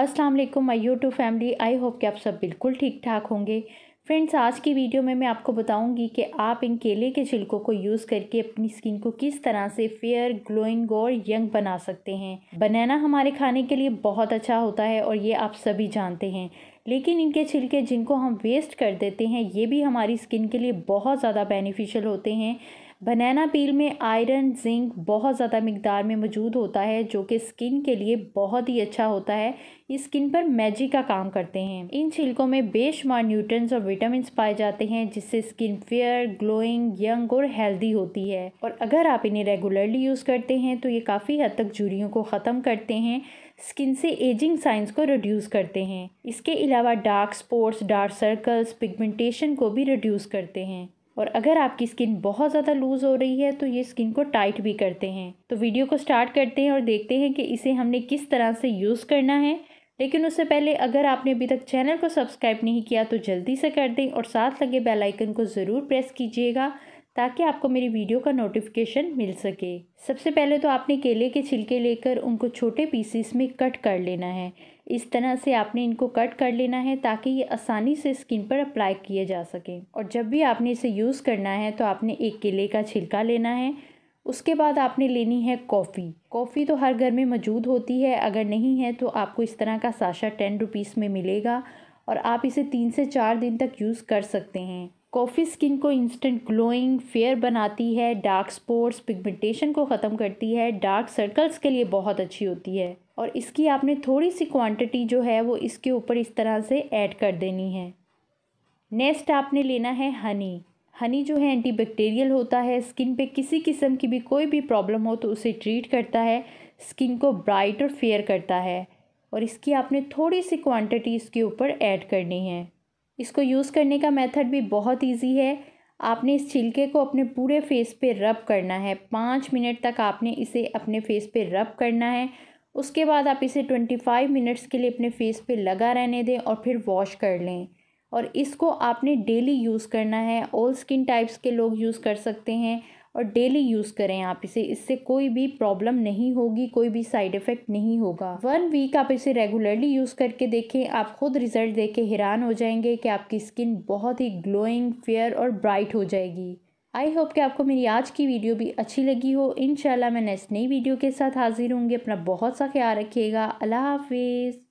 अस्सलाम वालेकुम my YouTube family I hope कि आप सब बिल्कुल ठीक ठाक होंगे फ्रेंड्स आज की वीडियो में मैं आपको बताऊंगी कि आप इन केले के छिलकों को यूज़ करके अपनी स्किन को किस तरह से फेयर ग्लोइंग और यंग बना सकते हैं बनाना हमारे खाने के लिए बहुत अच्छा होता है और ये आप सभी जानते हैं लेकिन इनके छिलके जिनको हम वेस्ट कर देते हैं ये भी हमारी स्किन के लिए बहुत ज़्यादा बेनिफिशियल होते हैं बनाना पील में आयरन जिंक बहुत ज़्यादा मकदार में मौजूद होता है जो कि स्किन के लिए बहुत ही अच्छा होता है ये स्किन पर मैजिक का काम करते हैं इन छिलकों में बेशुमार न्यूट्रंस और विटामिन पाए जाते हैं जिससे स्किन फेयर ग्लोइंग यंग और हेल्दी होती है और अगर आप इन्हें रेगुलरली यूज़ करते हैं तो ये काफ़ी हद तक झुरियों को ख़त्म करते हैं स्किन से एजिंग साइंस को रिड्यूस करते हैं इसके अलावा dark spots dark circles pigmentation को भी रिड्यूस करते हैं और अगर आपकी स्किन बहुत ज़्यादा लूज़ हो रही है तो ये स्किन को टाइट भी करते हैं तो वीडियो को स्टार्ट करते हैं और देखते हैं कि इसे हमने किस तरह से यूज़ करना है लेकिन उससे पहले अगर आपने अभी तक चैनल को सब्सक्राइब नहीं किया तो जल्दी से कर दें और साथ लगे बेल आइकन को ज़रूर प्रेस कीजिएगा ताकि आपको मेरी वीडियो का नोटिफिकेशन मिल सके सबसे पहले तो आपने केले के छिलके लेकर उनको छोटे पीसीस में कट कर लेना है इस तरह से आपने इनको कट कर लेना है ताकि ये आसानी से स्किन पर अप्लाई किए जा सकें और जब भी आपने इसे यूज़ करना है तो आपने एक केले का छिलका लेना है उसके बाद आपने लेनी है कॉफ़ी कॉफ़ी तो हर घर में मौजूद होती है अगर नहीं है तो आपको इस तरह का साशा टेन रुपीज़ में मिलेगा और आप इसे तीन से चार दिन तक यूज़ कर सकते हैं कॉफ़ी स्किन को इंस्टेंट ग्लोइंग फेयर बनाती है डार्क स्पॉट्स पिगमेंटेशन को ख़त्म करती है डार्क सर्कल्स के लिए बहुत अच्छी होती है और इसकी आपने थोड़ी सी क्वांटिटी जो है वो इसके ऊपर इस तरह से ऐड कर देनी है नेक्स्ट आपने लेना है हनी हनी जो है एंटीबैक्टीरियल होता है स्किन पे किसी किस्म की भी कोई भी प्रॉब्लम हो तो उसे ट्रीट करता है स्किन को ब्राइट और फेयर करता है और इसकी आपने थोड़ी सी क्वांटिटी इसके ऊपर ऐड करनी है इसको यूज़ करने का मेथड भी बहुत इजी है आपने इस छिलके को अपने पूरे फेस पे रब करना है पाँच मिनट तक आपने इसे अपने फेस पे रब करना है उसके बाद आप इसे ट्वेंटी फाइव मिनट्स के लिए अपने फेस पे लगा रहने दें और फिर वॉश कर लें और इसको आपने डेली यूज़ करना है ऑल स्किन टाइप्स के लोग यूज़ कर सकते हैं और डेली यूज़ करें आप इसे इससे कोई भी प्रॉब्लम नहीं होगी कोई भी साइड इफ़ेक्ट नहीं होगा वन वीक आप इसे रेगुलरली यूज़ करके देखें आप खुद रिज़ल्ट देख के हैरान हो जाएंगे कि आपकी स्किन बहुत ही ग्लोइंग फेयर और ब्राइट हो जाएगी आई होप कि आपको मेरी आज की वीडियो भी अच्छी लगी हो इन मैं नेक्स्ट नई वीडियो के साथ हाजिर होंगी अपना बहुत सा ख्याल रखिएगा अल्लाह हाफिज़